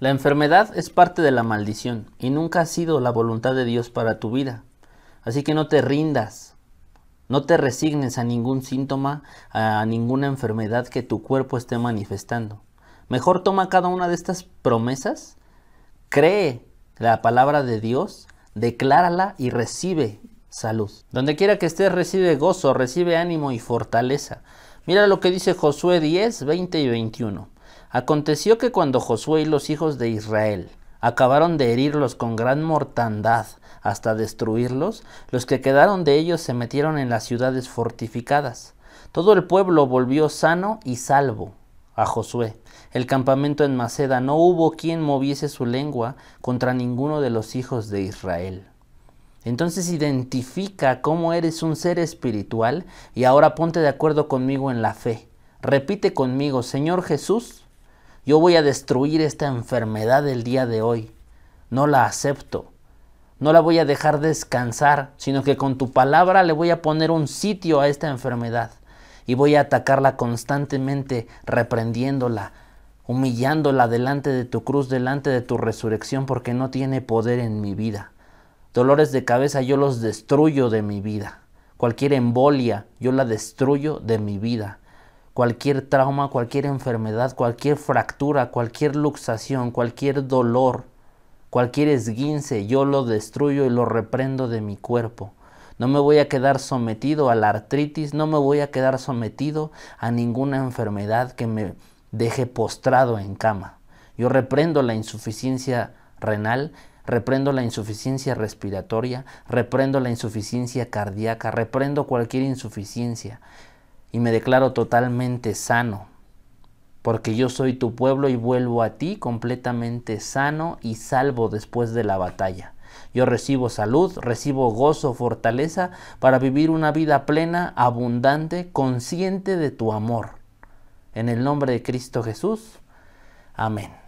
La enfermedad es parte de la maldición y nunca ha sido la voluntad de Dios para tu vida. Así que no te rindas, no te resignes a ningún síntoma, a ninguna enfermedad que tu cuerpo esté manifestando. Mejor toma cada una de estas promesas, cree la palabra de Dios, declárala y recibe salud. Donde quiera que estés, recibe gozo, recibe ánimo y fortaleza. Mira lo que dice Josué 10, 20 y 21. Aconteció que cuando Josué y los hijos de Israel acabaron de herirlos con gran mortandad hasta destruirlos, los que quedaron de ellos se metieron en las ciudades fortificadas. Todo el pueblo volvió sano y salvo a Josué. El campamento en Maceda no hubo quien moviese su lengua contra ninguno de los hijos de Israel. Entonces identifica cómo eres un ser espiritual y ahora ponte de acuerdo conmigo en la fe. Repite conmigo, Señor Jesús, yo voy a destruir esta enfermedad el día de hoy. No la acepto. No la voy a dejar descansar, sino que con tu palabra le voy a poner un sitio a esta enfermedad. Y voy a atacarla constantemente, reprendiéndola, humillándola delante de tu cruz, delante de tu resurrección, porque no tiene poder en mi vida. Dolores de cabeza yo los destruyo de mi vida. Cualquier embolia yo la destruyo de mi vida cualquier trauma, cualquier enfermedad, cualquier fractura, cualquier luxación, cualquier dolor, cualquier esguince, yo lo destruyo y lo reprendo de mi cuerpo. No me voy a quedar sometido a la artritis, no me voy a quedar sometido a ninguna enfermedad que me deje postrado en cama. Yo reprendo la insuficiencia renal, reprendo la insuficiencia respiratoria, reprendo la insuficiencia cardíaca, reprendo cualquier insuficiencia y me declaro totalmente sano, porque yo soy tu pueblo y vuelvo a ti completamente sano y salvo después de la batalla. Yo recibo salud, recibo gozo, fortaleza para vivir una vida plena, abundante, consciente de tu amor. En el nombre de Cristo Jesús. Amén.